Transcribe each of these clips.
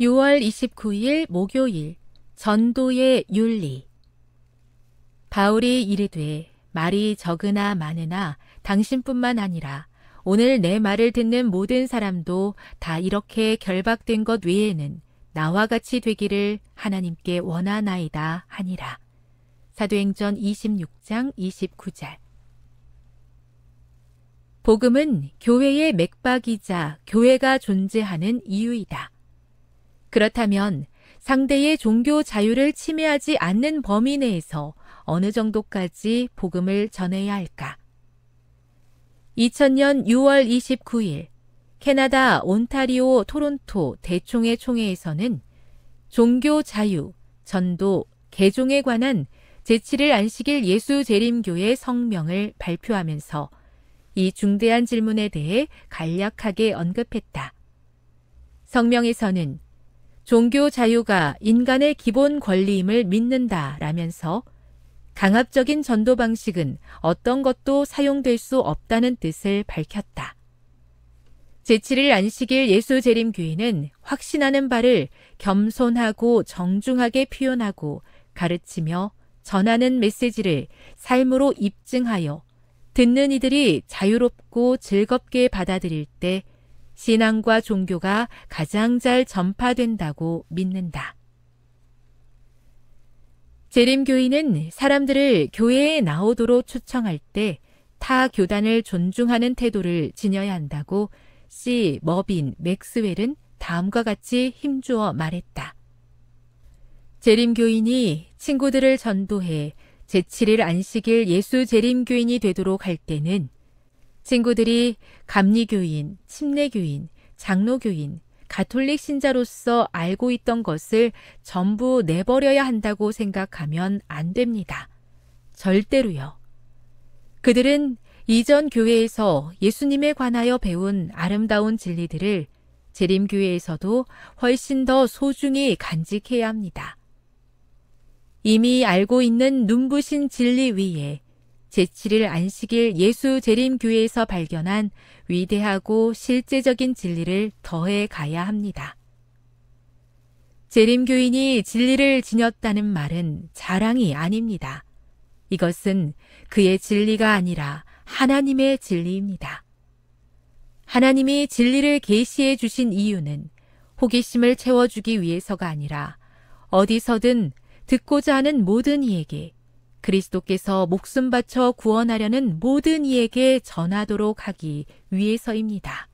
6월 29일 목요일 전도의 윤리 바울이 이르되 말이 적으나 많으나 당신뿐만 아니라 오늘 내 말을 듣는 모든 사람도 다 이렇게 결박된 것 외에는 나와 같이 되기를 하나님께 원하나이다 하니라. 사도행전 26장 29절 복음은 교회의 맥박이자 교회가 존재하는 이유이다. 그렇다면 상대의 종교 자유를 침해하지 않는 범위 내에서 어느 정도까지 복음을 전해야 할까? 2000년 6월 29일 캐나다 온타리오 토론토 대총회 총회에서는 종교 자유, 전도, 개종에 관한 제7일 안식일 예수 재림교회 성명을 발표하면서 이 중대한 질문에 대해 간략하게 언급했다. 성명에서는 종교 자유가 인간의 기본 권리임을 믿는다 라면서 강압적인 전도 방식은 어떤 것도 사용될 수 없다는 뜻을 밝혔다. 제7일 안식일 예수 재림 교인은 확신하는 바를 겸손하고 정중하게 표현하고 가르치며 전하는 메시지를 삶으로 입증하여 듣는 이들이 자유롭고 즐겁게 받아들일 때 신앙과 종교가 가장 잘 전파된다고 믿는다. 재림교인은 사람들을 교회에 나오도록 초청할 때 타 교단을 존중하는 태도를 지녀야 한다고 C. 머빈 맥스웰은 다음과 같이 힘주어 말했다. 재림교인이 친구들을 전도해 제7일 안식일 예수 재림교인이 되도록 할 때는 친구들이 감리교인, 침례교인, 장로교인, 가톨릭 신자로서 알고 있던 것을 전부 내버려야 한다고 생각하면 안 됩니다. 절대로요. 그들은 이전 교회에서 예수님에 관하여 배운 아름다운 진리들을 재림교회에서도 훨씬 더 소중히 간직해야 합니다. 이미 알고 있는 눈부신 진리 위에 제7일 안식일 예수 재림교회에서 발견한 위대하고 실제적인 진리를 더해 가야 합니다. 재림교인이 진리를 지녔다는 말은 자랑이 아닙니다. 이것은 그의 진리가 아니라 하나님의 진리입니다. 하나님이 진리를 계시해 주신 이유는 호기심을 채워주기 위해서가 아니라 어디서든 듣고자 하는 모든 이에게 그리스도께서 목숨 바쳐 구원하려는 모든 이에게 전하도록 하기 위해서입니다.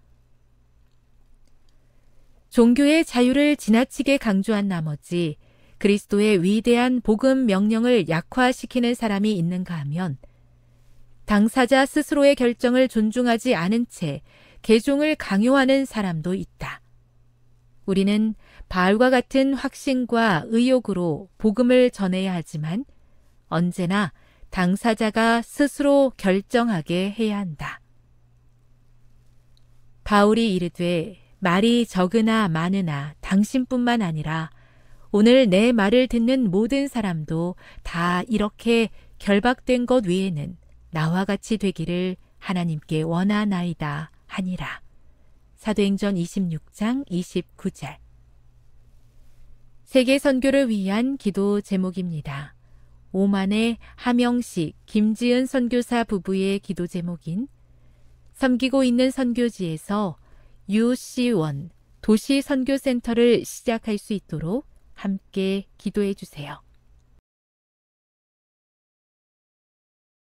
종교의 자유를 지나치게 강조한 나머지 그리스도의 위대한 복음 명령을 약화시키는 사람이 있는가 하면 당사자 스스로의 결정을 존중하지 않은 채 개종을 강요하는 사람도 있다. 우리는 바울과 같은 확신과 의욕으로 복음을 전해야 하지만 언제나 당사자가 스스로 결정하게 해야 한다. 바울이 이르되 말이 적으나 많으나 당신뿐만 아니라 오늘 내 말을 듣는 모든 사람도 다 이렇게 결박된 것 외에는 나와 같이 되기를 하나님께 원하나이다 하니라. 사도행전 26장 29절. 세계 선교를 위한 기도 제목입니다. 오만의 하명식, 김지은 선교사 부부의 기도 제목인 섬기고 있는 선교지에서 UC원 도시 선교센터를 시작할 수 있도록 함께 기도해 주세요.